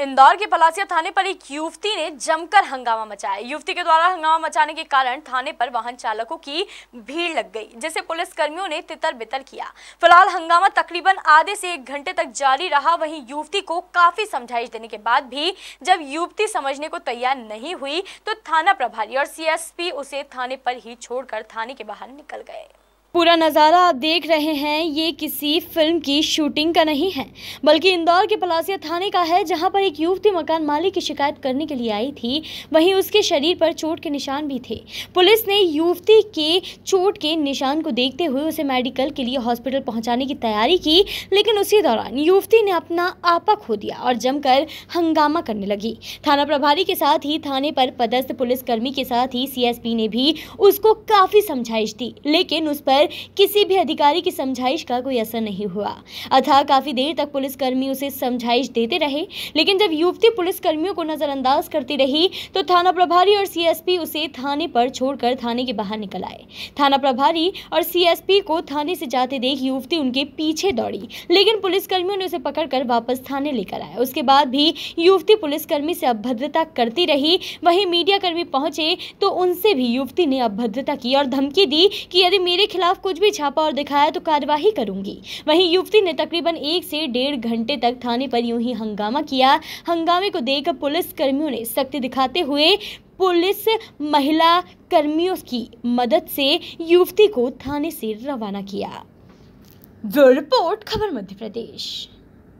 इंदौर के पलासिया थाने पर एक युवती ने जमकर हंगामा मचाया युवती के द्वारा हंगामा मचाने के कारण थाने पर वाहन चालकों की भीड़ लग गई जिसे कर्मियों ने तितर बितर किया फिलहाल हंगामा तकरीबन आधे से एक घंटे तक जारी रहा वहीं युवती को काफी समझाइश देने के बाद भी जब युवती समझने को तैयार नहीं हुई तो थाना प्रभारी और सी उसे थाने पर ही छोड़कर थाने के बाहर निकल गए पूरा नज़ारा आप देख रहे हैं ये किसी फिल्म की शूटिंग का नहीं है बल्कि इंदौर के पलासिया थाने का है जहां पर एक युवती मकान मालिक की शिकायत करने के लिए आई थी वहीं उसके शरीर पर चोट के निशान भी थे पुलिस ने युवती के चोट के निशान को देखते हुए उसे मेडिकल के लिए हॉस्पिटल पहुंचाने की तैयारी की लेकिन उसी दौरान युवती ने अपना आपा खो दिया और जमकर हंगामा करने लगी थाना प्रभारी के साथ ही थाने पर पदस्थ पुलिसकर्मी के साथ ही सी ने भी उसको काफ़ी समझाइश दी लेकिन उस पर किसी भी अधिकारी की समझाइश का कोई असर नहीं हुआ अथा काफ़ी देर तक पुलिसकर्मी उसे समझाइश देते रहे लेकिन जब युवती पुलिसकर्मियों को नज़रअंदाज करती रही तो थाना प्रभारी और सीएसपी उसे थाने पर छोड़कर थाने के बाहर निकल आए थाना प्रभारी और सीएसपी को थाने से जाते देख युवती उनके पीछे दौड़ी लेकिन पुलिसकर्मियों ने उसे पकड़कर वापस थाने लेकर आया उसके बाद भी युवती पुलिसकर्मी से अभद्रता करती रही वहीं मीडियाकर्मी पहुंचे तो उनसे भी युवती ने अभद्रता की और धमकी दी कि यदि मेरे खिलाफ खिलाफ कुछ भी छापा और दिखाया तो कार्यवाही करूंगी वहीं युवती ने तकरीबन एक से डेढ़ घंटे तक थाने पर यूं ही हंगामा किया हंगामे को देख पुलिस कर्मियों ने सख्ती दिखाते हुए पुलिस महिला कर्मियों की मदद से युवती को थाने से रवाना किया ब्यूरो रिपोर्ट खबर मध्य प्रदेश